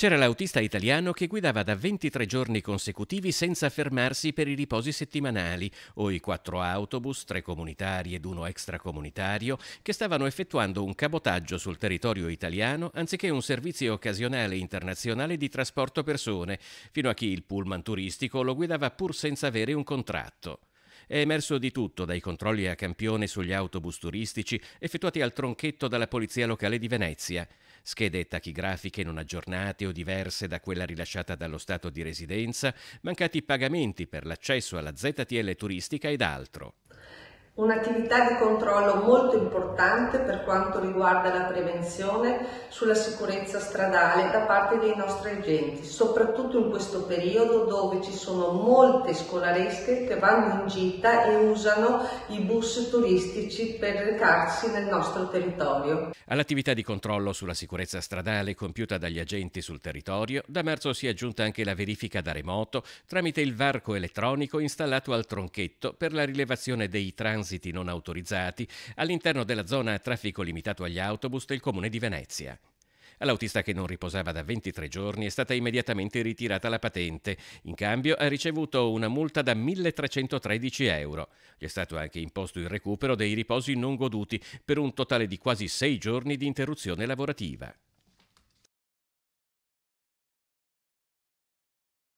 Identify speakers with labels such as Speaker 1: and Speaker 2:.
Speaker 1: C'era l'autista italiano che guidava da 23 giorni consecutivi senza fermarsi per i riposi settimanali o i quattro autobus, tre comunitari ed uno extracomunitario, che stavano effettuando un cabotaggio sul territorio italiano anziché un servizio occasionale internazionale di trasporto persone, fino a chi il pullman turistico lo guidava pur senza avere un contratto. È emerso di tutto, dai controlli a campione sugli autobus turistici effettuati al tronchetto dalla Polizia Locale di Venezia schede tachigrafiche non aggiornate o diverse da quella rilasciata dallo Stato di residenza, mancati pagamenti per l'accesso alla ZTL turistica ed altro.
Speaker 2: Un'attività di controllo molto importante per quanto riguarda la prevenzione sulla sicurezza stradale da parte dei nostri agenti, soprattutto in questo periodo dove ci sono molte scolaresche che vanno in gita e usano i bus turistici per recarsi nel nostro territorio.
Speaker 1: All'attività di controllo sulla sicurezza stradale compiuta dagli agenti sul territorio, da marzo si è aggiunta anche la verifica da remoto tramite il varco elettronico installato al tronchetto per la rilevazione dei transiti transiti non autorizzati all'interno della zona a traffico limitato agli autobus del comune di Venezia. All'autista che non riposava da 23 giorni è stata immediatamente ritirata la patente. In cambio ha ricevuto una multa da 1.313 euro. Gli è stato anche imposto il recupero dei riposi non goduti per un totale di quasi 6 giorni di interruzione lavorativa.